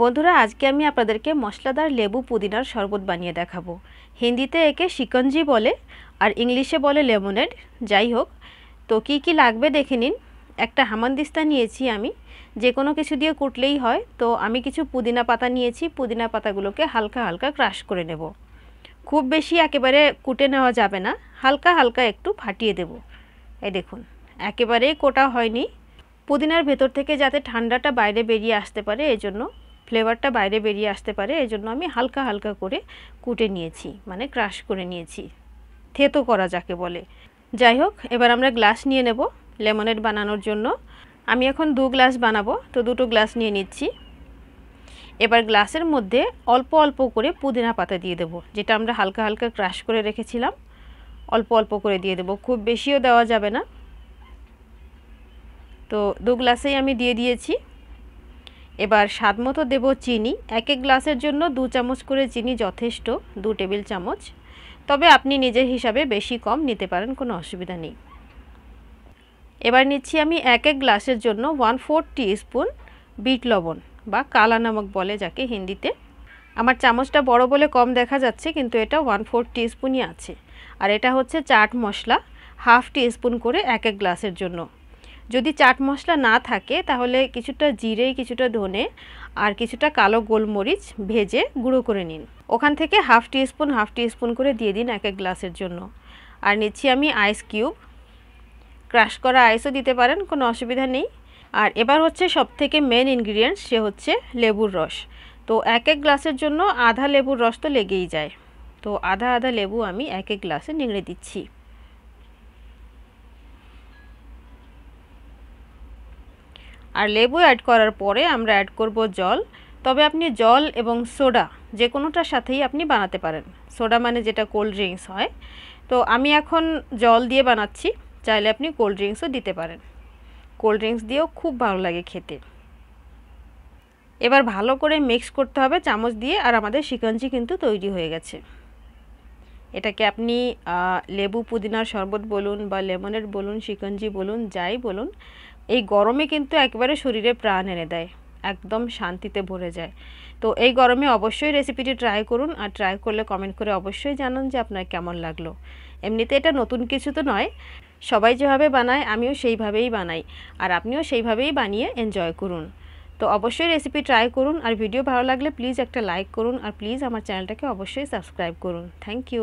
বন্ধুরা আজকে আমি আপনাদেরকে মশলাদার লেবু পুদিনার শরবত বানিয়ে দেখাবো হিন্দিতে একে শিকঞ্জি বলে আর ইংলিশে বলে লেমনেড যাই হোক তো কি কি লাগবে দেখে নিন একটা হামানদিস্তা নিয়েছি আমি যে কোনো কিছু দিয়ে কুটলেই হয় তো আমি কিছু পুদিনা পাতা নিয়েছি পুদিনা পাতাগুলোকে হালকা হালকা ক্রাশ করে নেব খুব বেশি একেবারে কুটে নেওয়া যাবে না হালকা হালকা একটু ফাটিয়ে দেব এই দেখুন একেবারেই কোটা হয়নি পুদিনার ভেতর থেকে যাতে ঠান্ডাটা বাইরে বেরিয়ে আসতে পারে এজন্য ফ্লেভারটা বাইরে বেরিয়ে আসতে পারে এই জন্য আমি হালকা হালকা করে কুটে নিয়েছি মানে ক্রাশ করে নিয়েছি থেতো করা যাকে বলে যাই হোক এবার আমরা গ্লাস নিয়ে নেব লেমনেড বানানোর জন্য আমি এখন দু গ্লাস বানাবো তো দুটো গ্লাস নিয়ে নিচ্ছি এবার গ্লাসের মধ্যে অল্প অল্প করে পুদিনা পাতা দিয়ে দেব যেটা আমরা হালকা হালকা ক্রাশ করে রেখেছিলাম অল্প অল্প করে দিয়ে দেব খুব বেশিও দেওয়া যাবে না তো দু গ্লাসেই আমি দিয়ে দিয়েছি এবার স্বাদ মতো দেবো চিনি এক এক গ্লাসের জন্য দু চামচ করে চিনি যথেষ্ট দু টেবিল চামচ তবে আপনি নিজের হিসাবে বেশি কম নিতে পারেন কোনো অসুবিধা নেই এবার নিচ্ছি আমি এক এক গ্লাসের জন্য ওয়ান ফোর স্পুন বিট লবণ বা কালা নামক বলে যাকে হিন্দিতে আমার চামচটা বড় বলে কম দেখা যাচ্ছে কিন্তু এটা ওয়ান ফোর স্পুনই আছে আর এটা হচ্ছে চাট মশলা হাফ স্পুন করে এক এক গ্লাসের জন্য যদি চাট মশলা না থাকে তাহলে কিছুটা জিরে কিছুটা ধনে আর কিছুটা কালো গোলমরিচ ভেজে গুঁড়ো করে নিন ওখান থেকে হাফ টিস্পুন হাফ টিস্পুন করে দিয়ে দিন এক এক গ্লাসের জন্য আর নিচ্ছি আমি আইস কিউব ক্রাশ করা আইসও দিতে পারেন কোনো অসুবিধা নেই আর এবার হচ্ছে সবথেকে মেন ইনগ্রিডিয়েন্টস সে হচ্ছে লেবুর রস তো এক এক গ্লাসের জন্য আধা লেবুর রস তো লেগেই যায় তো আধা আধা লেবু আমি এক এক গ্লাসে নিংড়ে দিচ্ছি আর লেবু অ্যাড করার পরে আমরা অ্যাড করব জল তবে আপনি জল এবং সোডা যে কোনোটার সাথেই আপনি বানাতে পারেন সোডা মানে যেটা কোল্ড ড্রিঙ্কস হয় তো আমি এখন জল দিয়ে বানাচ্ছি চাইলে আপনি কোল্ড ড্রিঙ্কসও দিতে পারেন কোল্ড ড্রিঙ্কস দিয়েও খুব ভালো লাগে খেতে এবার ভালো করে মিক্স করতে হবে চামচ দিয়ে আর আমাদের শিকঞ্জি কিন্তু তৈরি হয়ে গেছে এটাকে আপনি লেবু পুদিনার শরবত বলুন বা লেমনের বলুন শিকঞ্জি বলুন যাই বলুন এই গরমে কিন্তু একেবারে শরীরে প্রাণ এনে দেয় একদম শান্তিতে ভরে যায় তো এই গরমে অবশ্যই রেসিপিটি ট্রাই করুন আর ট্রাই করলে কমেন্ট করে অবশ্যই জানান যে আপনার কেমন লাগলো এমনিতে এটা নতুন কিছু তো নয় সবাই যেভাবে বানায় আমিও সেইভাবেই বানাই আর আপনিও সেইভাবেই বানিয়ে এনজয় করুন তো অবশ্যই রেসিপি ট্রাই করুন আর ভিডিও ভালো লাগলে প্লিজ একটা লাইক করুন আর প্লিজ আমার চ্যানেলটাকে অবশ্যই সাবস্ক্রাইব করুন থ্যাংক ইউ